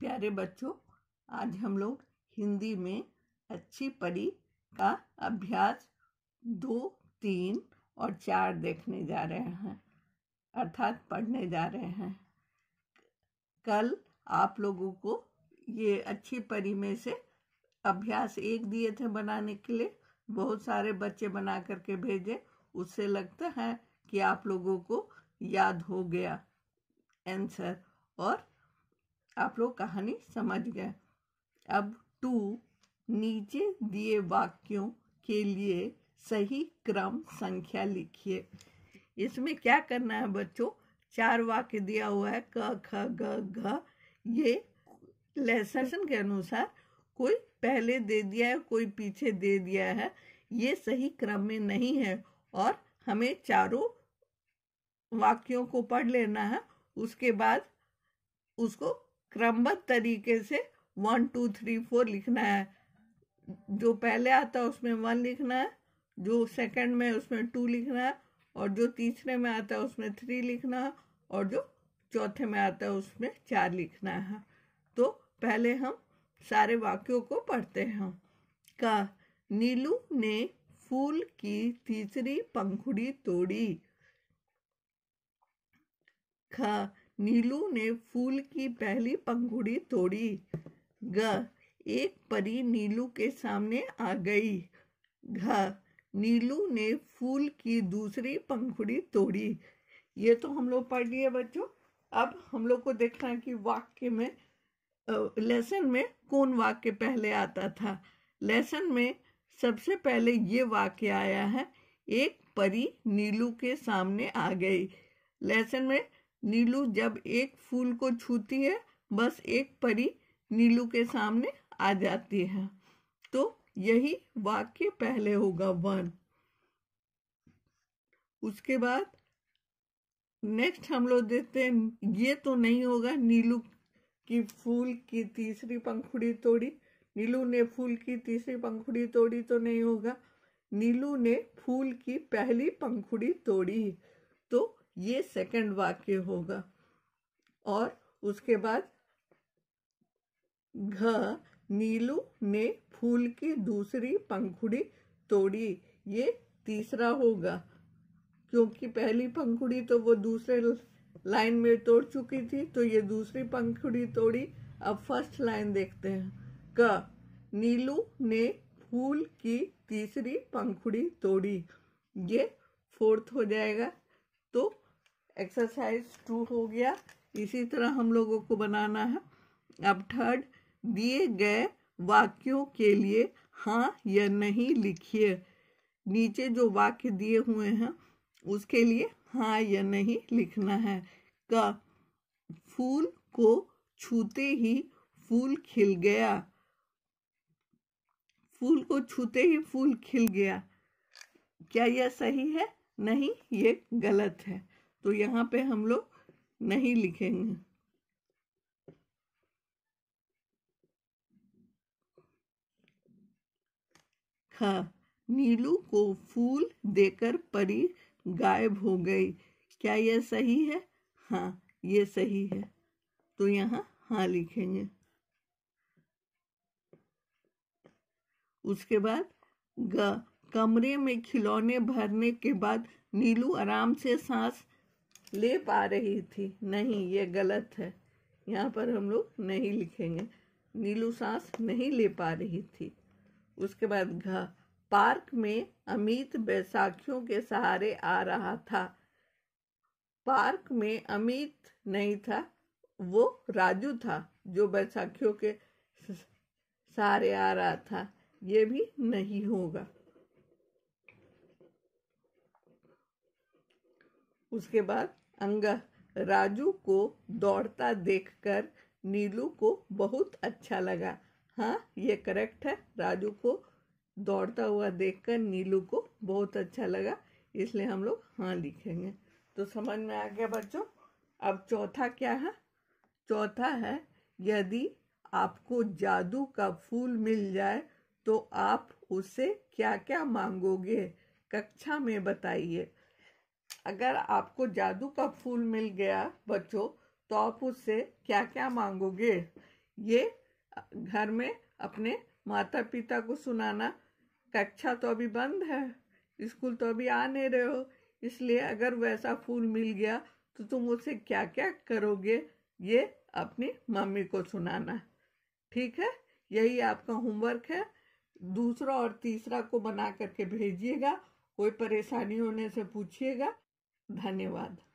प्यारे बच्चों आज हम लोग हिंदी में अच्छी परी का अभ्यास दो तीन और चार देखने जा रहे हैं अर्थात पढ़ने जा रहे हैं कल आप लोगों को ये अच्छी परी में से अभ्यास एक दिए थे बनाने के लिए बहुत सारे बच्चे बना करके भेजे उससे लगता है कि आप लोगों को याद हो गया आंसर और आप लोग कहानी समझ गए अब टू नीचे दिए वाक्यों के लिए सही क्रम संख्या लिखिए इसमें क्या करना है बच्चों चार वाक्य दिया हुआ है क ख ग घ ये लेसन के अनुसार कोई पहले दे दिया है कोई पीछे दे दिया है ये सही क्रम में नहीं है और हमें चारों वाक्यों को पढ़ लेना है उसके बाद उसको क्रमबद्ध तरीके से वन टू थ्री फोर लिखना है जो पहले आता है उसमें वन लिखना है जो सेकंड में उसमें टू लिखना है और जो तीसरे में आता है उसमें थ्री लिखना है और जो चौथे में आता है उसमें चार लिखना है तो पहले हम सारे वाक्यों को पढ़ते हैं का नीलू ने फूल की तीसरी पंखुड़ी तोड़ी ख नीलू ने फूल की पहली पंखुड़ी तोड़ी ग एक परी नीलू के सामने आ गई घ नीलू ने फूल की दूसरी पंखुड़ी तोड़ी ये तो हम लोग पढ़ लिए बच्चों अब हम लोग को देखना है कि वाक्य में लेसन में कौन वाक्य पहले आता था लेसन में सबसे पहले ये वाक्य आया है एक परी नीलू के सामने आ गई लेसन में नीलू जब एक फूल को छूती है बस एक परी नीलू के सामने आ जाती है तो यही वाक्य पहले होगा वन उसके बाद नेक्स्ट हम लोग देखते हैं ये तो नहीं होगा नीलू की फूल की तीसरी पंखुड़ी तोड़ी नीलू ने फूल की तीसरी पंखुड़ी तोड़ी तो नहीं होगा नीलू ने फूल की पहली पंखुड़ी तोड़ी तो ये सेकंड वाक्य होगा और उसके बाद घ नीलू ने फूल की दूसरी पंखुड़ी तोड़ी ये तीसरा होगा क्योंकि पहली पंखुड़ी तो वो दूसरे लाइन में तोड़ चुकी थी तो ये दूसरी पंखुड़ी तोड़ी अब फर्स्ट लाइन देखते हैं क नीलू ने फूल की तीसरी पंखुड़ी तोड़ी ये फोर्थ हो जाएगा तो एक्सरसाइज टू हो गया इसी तरह हम लोगों को बनाना है अब थर्ड दिए गए वाक्यों के लिए हाँ या नहीं लिखिए नीचे जो वाक्य दिए हुए हैं उसके लिए हाँ या नहीं लिखना है का फूल को छूते ही फूल खिल गया फूल को छूते ही फूल खिल गया क्या यह सही है नहीं ये गलत है तो यहाँ पे हम लोग नहीं लिखेंगे हाँ नीलू को फूल देकर परी गायब हो गई क्या यह सही है हाँ ये सही है तो यहाँ हाँ लिखेंगे उसके बाद ग कमरे में खिलौने भरने के बाद नीलू आराम से सांस ले पा रही थी नहीं ये गलत है यहाँ पर हम लोग नहीं लिखेंगे नीलू सांस नहीं ले पा रही थी उसके बाद घ पार्क में अमित बैसाखियों के सहारे आ रहा था पार्क में अमित नहीं था वो राजू था जो बैसाखियों के सहारे आ रहा था ये भी नहीं होगा उसके बाद अंग राजू को दौड़ता देखकर नीलू को बहुत अच्छा लगा हाँ ये करेक्ट है राजू को दौड़ता हुआ देखकर नीलू को बहुत अच्छा लगा इसलिए हम लोग हाँ लिखेंगे तो समझ में आ गया बच्चों अब चौथा क्या है चौथा है यदि आपको जादू का फूल मिल जाए तो आप उसे क्या क्या मांगोगे कक्षा में बताइए अगर आपको जादू का फूल मिल गया बच्चों तो आप उससे क्या क्या मांगोगे ये घर में अपने माता पिता को सुनाना कक्षा तो अभी बंद है स्कूल तो अभी आ नहीं रहे हो इसलिए अगर वैसा फूल मिल गया तो तुम उसे क्या क्या करोगे ये अपनी मम्मी को सुनाना ठीक है यही आपका होमवर्क है दूसरा और तीसरा को बना करके भेजिएगा कोई परेशानी होने से पूछिएगा धन्यवाद